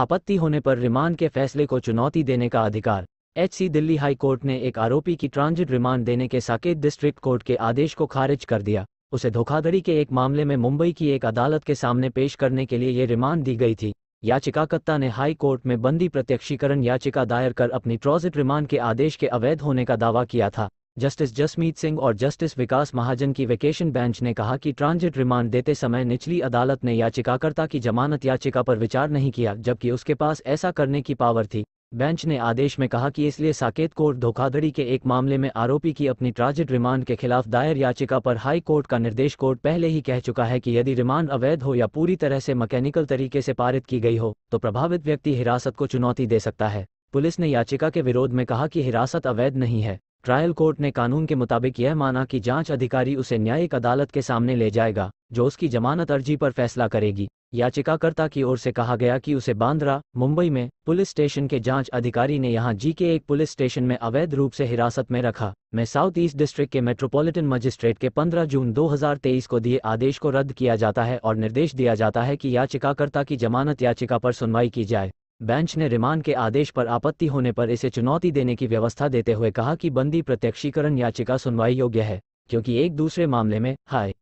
आपत्ति होने पर रिमांड के फैसले को चुनौती देने का अधिकार एचसी दिल्ली हाई कोर्ट ने एक आरोपी की ट्रांजिट रिमांड देने के साकेत डिस्ट्रिक्ट कोर्ट के आदेश को खारिज कर दिया उसे धोखाधड़ी के एक मामले में मुंबई की एक अदालत के सामने पेश करने के लिए ये रिमांड दी गई थी याचिकाकर्ता ने हाई कोर्ट में बंदी प्रत्यक्षीकरण याचिका दायर कर अपनी ट्रॉजिट रिमांड के आदेश के अवैध होने का दावा किया था जस्टिस जसमीत सिंह और जस्टिस विकास महाजन की वेकेशन बेंच ने कहा कि ट्रांजिट रिमांड देते समय निचली अदालत ने याचिकाकर्ता की जमानत याचिका पर विचार नहीं किया जबकि उसके पास ऐसा करने की पावर थी बेंच ने आदेश में कहा कि इसलिए साकेत कोर्ट धोखाधड़ी के एक मामले में आरोपी की अपनी ट्रांजिट रिमांड के खिलाफ दायर याचिका पर हाई कोर्ट का निर्देश कोर्ट पहले ही कह चुका है कि यदि रिमांड अवैध हो या पूरी तरह से मैकेनिकल तरीके से पारित की गई हो तो प्रभावित व्यक्ति हिरासत को चुनौती दे सकता है पुलिस ने याचिका के विरोध में कहा कि हिरासत अवैध नहीं है ट्रायल कोर्ट ने कानून के मुताबिक यह माना कि जांच अधिकारी उसे न्यायिक अदालत के सामने ले जाएगा जो उसकी जमानत अर्जी पर फैसला करेगी याचिकाकर्ता की ओर से कहा गया कि उसे बांद्रा मुंबई में पुलिस स्टेशन के जांच अधिकारी ने यहां जीके एक पुलिस स्टेशन में अवैध रूप से हिरासत में रखा मैं साउथ ईस्ट डिस्ट्रिक्ट के मेट्रोपॉलिटन मजिस्ट्रेट के 15 जून 2023 को दिए आदेश को रद्द किया जाता है और निर्देश दिया जाता है कि याचिकाकर्ता की जमानत याचिका पर सुनवाई की जाए बेंच ने रिमांड के आदेश पर आपत्ति होने पर इसे चुनौती देने की व्यवस्था देते हुए कहा कि बंदी प्रत्यक्षीकरण याचिका सुनवाई योग्य है क्योंकि एक दूसरे मामले में हाय